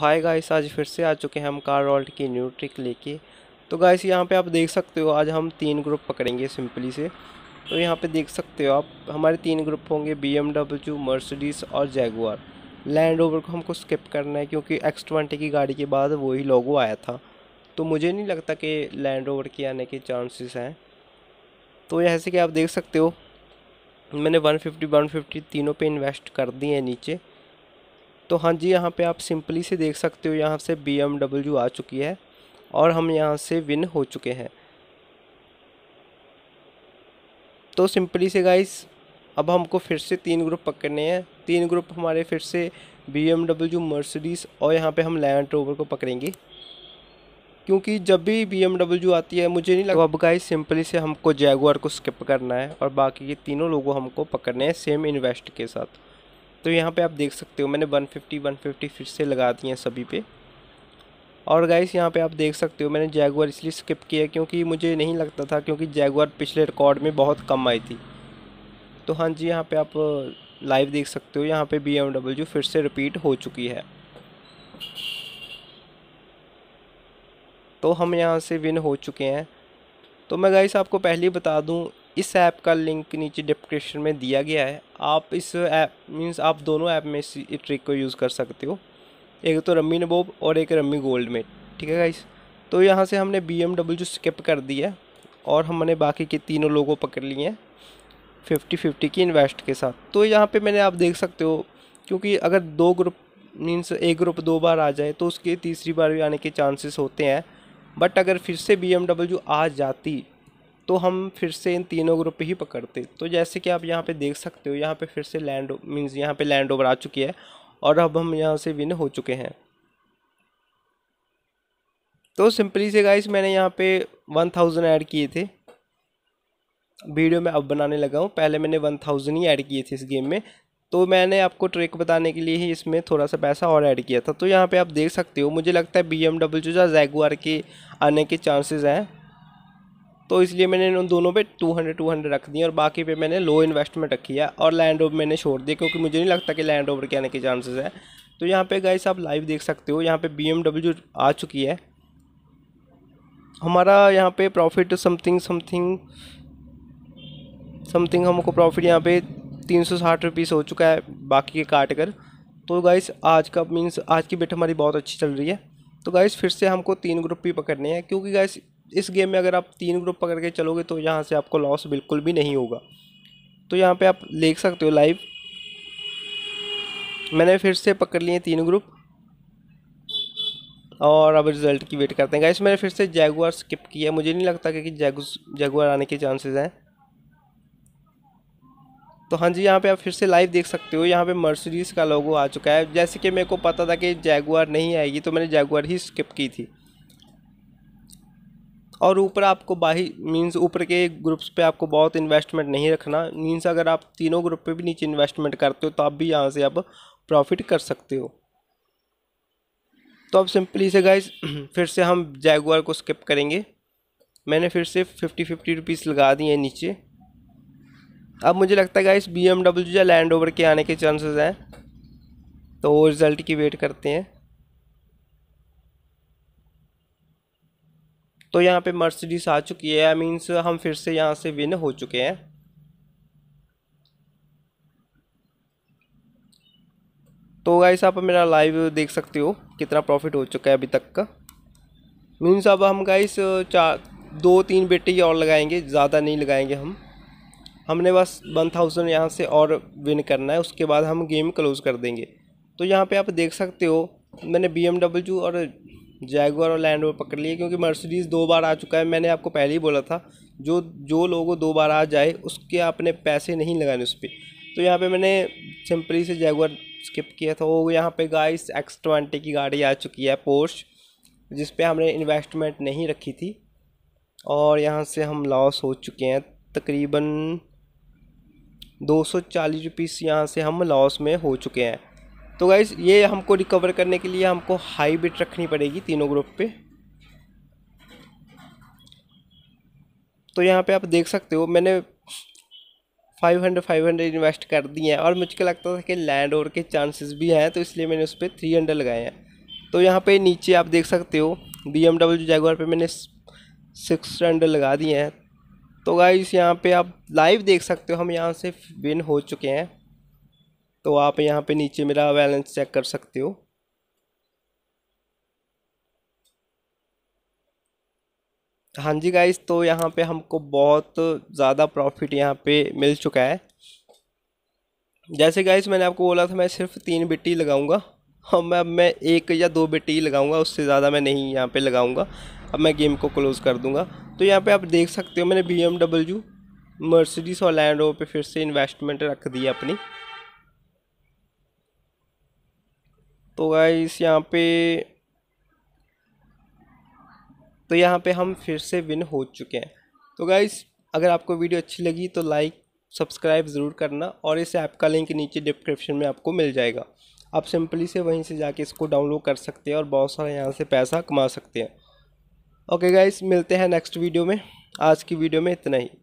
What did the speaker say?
hi guys आज फिर से आ चुके हैं हम कार रॉल्ट की न्यू ट्रिक लेके तो गाइस यहाँ पे आप देख सकते हो आज हम तीन ग्रुप पकड़ेंगे सिंपली से तो यहाँ पे देख सकते हो आप हमारे तीन ग्रुप होंगे बी एम डब्ल्यू मर्सडीज और जैगुआर लैंड ओवर को हमको स्किप करना है क्योंकि एक्स ट्वेंटी की गाड़ी के बाद वही लोगो आया था तो मुझे नहीं लगता कि लैंड ओवर के आने के चांसेस हैं तो जैसे कि आप देख सकते हो मैंने 150 150 तीनों पे इन्वेस्ट कर दिए हैं नीचे तो हाँ जी यहाँ पे आप सिंपली से देख सकते हो यहाँ से बी आ चुकी है और हम यहाँ से विन हो चुके हैं तो सिंपली से गाइस अब हमको फिर से तीन ग्रुप पकड़ने हैं तीन ग्रुप हमारे फिर से बी एम डब्ल्यू मर्सडीज़ और यहाँ पे हम लैंड रोवर को पकड़ेंगे क्योंकि जब भी बी एम डब्ल्यू आती है मुझे नहीं तो अब गाइस सिंपली से हमको जैगुआर को स्किप करना है और बाकी ये तीनों लोगों हमको पकड़ने हैं सेम इन्वेस्ट के साथ तो यहाँ पे आप देख सकते हो मैंने 150 150 फिर से लगा दी हैं सभी पे और गाइस यहाँ पे आप देख सकते हो मैंने जैगवर इसलिए स्किप किया क्योंकि मुझे नहीं लगता था क्योंकि जैगवर पिछले रिकॉर्ड में बहुत कम आई थी तो हाँ जी यहाँ पे आप लाइव देख सकते हो यहाँ पे बी फिर से रिपीट हो चुकी है तो हम यहाँ से विन हो चुके हैं तो मैं गाइस आपको पहले ही बता दूँ इस ऐप का लिंक नीचे डिस्क्रिप्शन में दिया गया है आप इस ऐप मीन्स आप दोनों ऐप में इस ट्रिक को यूज़ कर सकते हो एक तो रम्मी नबोब और एक रम्मी गोल्ड में ठीक है गाइस तो यहाँ से हमने बी एम डब्ल्यू स्किप कर दिया और हमने बाकी के तीनों लोगों पकड़ लिए हैं फिफ्टी फिफ्टी की इन्वेस्ट के साथ तो यहाँ पे मैंने आप देख सकते हो क्योंकि अगर दो ग्रुप मीन्स एक ग्रुप दो बार आ जाए तो उसके तीसरी बार भी आने के चांसेस होते हैं बट अगर फिर से बी आ जाती तो हम फिर से इन तीनों ग्रुप पे ही पकड़ते तो जैसे कि आप यहाँ पे देख सकते हो यहाँ पे फिर से लैंड मीन्स यहाँ पे लैंड ओवर आ चुकी है और अब हम यहाँ से विन हो चुके हैं तो सिंपली से गाइस मैंने यहाँ पे वन थाउजेंड ऐड किए थे वीडियो में अब बनाने लगा हूँ पहले मैंने वन थाउजेंड ही ऐड किए थे इस गेम में तो मैंने आपको ट्रिक बताने के लिए ही इसमें थोड़ा सा पैसा और ऐड किया था तो यहाँ पे आप देख सकते हो मुझे लगता है बी एम डब्ल्यू जो जैगुआर के आने के चांसेस हैं तो इसलिए मैंने इन दोनों पे 200 200 रख दिए और बाकी पे मैंने लो इन्वेस्टमेंट रखी है और लैंड ओवर मैंने छोड़ दिया क्योंकि मुझे नहीं लगता कि लैंड ओवर के आने के चांसेस है तो यहाँ पे गाइस आप लाइव देख सकते हो यहाँ पे बी आ चुकी है हमारा यहाँ पे प्रॉफिट समथिंग समथिंग समथिंग हमको प्रॉफिट यहाँ पे तीन सौ साठ हो चुका है बाकी के काट कर तो गाइस आज का मीन्स आज की बेट हमारी बहुत अच्छी चल रही है तो गाइस फिर से हमको तीन ग्रुप भी पकड़ने हैं क्योंकि गाइस इस गेम में अगर आप तीन ग्रुप पकड़ के चलोगे तो यहाँ से आपको लॉस बिल्कुल भी नहीं होगा तो यहाँ पे आप देख सकते हो लाइव मैंने फिर से पकड़ लिए तीन ग्रुप और अब रिजल्ट की वेट करते हैं गाइस मैंने फिर से जैगुआर स्किप किया मुझे नहीं लगता कि जैगुआर आने के चांसेस हैं तो हाँ जी यहाँ पे आप फिर से लाइव देख सकते हो यहाँ पे मर्सिडीज़ का लोगो आ चुका है जैसे कि मेरे को पता था कि जैगुआर नहीं आएगी तो मैंने जैगुआर ही स्किप की थी और ऊपर आपको बाही मीन्स ऊपर के ग्रुप्स पे आपको बहुत इन्वेस्टमेंट नहीं रखना मीन्स अगर आप तीनों ग्रुप पे भी नीचे इन्वेस्टमेंट करते हो तो आप भी यहाँ से आप प्रॉफिट कर सकते हो तो अब सिंपली से गाइज फिर से हम जैगुआर को स्किप करेंगे मैंने फिर से फिफ्टी फिफ्टी रुपीज़ लगा दिए नीचे अब मुझे लगता है गाइस बी एम डब्ल्यू या लैंड ओवर के आने के चांसेस हैं तो रिज़ल्ट की वेट करते हैं तो यहाँ पे मर्सिडीज आ चुकी है मीन्स हम फिर से यहाँ से विन हो चुके हैं तो गाइस आप मेरा लाइव देख सकते हो कितना प्रॉफिट हो चुका है अभी तक का मीन्स अब हम गाइस चार दो तीन बेटे ही और लगाएंगे ज़्यादा नहीं लगाएंगे हम हमने बस वन थाउजेंड यहाँ से और विन करना है उसके बाद हम गेम क्लोज़ कर देंगे तो यहाँ पे आप देख सकते हो मैंने बी और जैगवर और लैंड रोवर पकड़ लिए क्योंकि मर्सिडीज़ दो बार आ चुका है मैंने आपको पहले ही बोला था जो जो लोगों दो बार आ जाए उसके आपने पैसे नहीं लगाने उस पर तो यहाँ पे मैंने सिंपली से जैगवर स्किप किया था वो यहाँ पे गाइस एक्स ट्वेंटी की गाड़ी आ चुकी है पोर्स जिस पर हमने इन्वेस्टमेंट नहीं रखी थी और यहाँ से हम लॉस हो चुके हैं तकरीबन दो सौ चालीस रुपीस यहाँ से हम लॉस में हो चुके हैं तो गाइज़ ये हमको रिकवर करने के लिए हमको हाई बिट रखनी पड़ेगी तीनों ग्रुप पे तो यहाँ पे आप देख सकते हो मैंने 500 500 इन्वेस्ट कर दिए हैं और मुझे लगता था कि लैंड ओवर के चांसेस भी हैं तो इसलिए मैंने उस पर थ्री हंड्रेड लगाए हैं तो यहाँ पे नीचे आप देख सकते हो बी एम डब्ल्यू जैगवार पर मैंने सिक्स हंड्रेड लगा दिए हैं तो गाइस यहाँ पे आप लाइव देख सकते हो हम यहाँ से विन हो चुके हैं तो आप यहाँ पे नीचे मेरा बैलेंस चेक कर सकते हो हाँ जी गाइस तो यहाँ पे हमको बहुत ज़्यादा प्रॉफिट यहाँ पे मिल चुका है जैसे गाइस मैंने आपको बोला था मैं सिर्फ तीन बिट्टी लगाऊंगा और मैं अब मैं एक या दो बिट्टी ही लगाऊंगा उससे ज़्यादा मैं नहीं यहाँ पे लगाऊंगा अब मैं गेम को क्लोज़ कर दूंगा तो यहाँ पे आप देख सकते हो मैंने बी एम डब्ल्यू मर्सिडीज़ और लैंड पर फिर से इन्वेस्टमेंट रख दी है अपनी तो गाइस यहाँ पे तो यहाँ पे हम फिर से विन हो चुके हैं तो गाइस अगर आपको वीडियो अच्छी लगी तो लाइक सब्सक्राइब ज़रूर करना और इस ऐप का लिंक नीचे डिस्क्रिप्शन में आपको मिल जाएगा आप सिंपली से वहीं से जाके इसको डाउनलोड कर सकते हैं और बहुत सारा यहाँ से पैसा कमा सकते हैं ओके गाइस मिलते हैं नेक्स्ट वीडियो में आज की वीडियो में इतना ही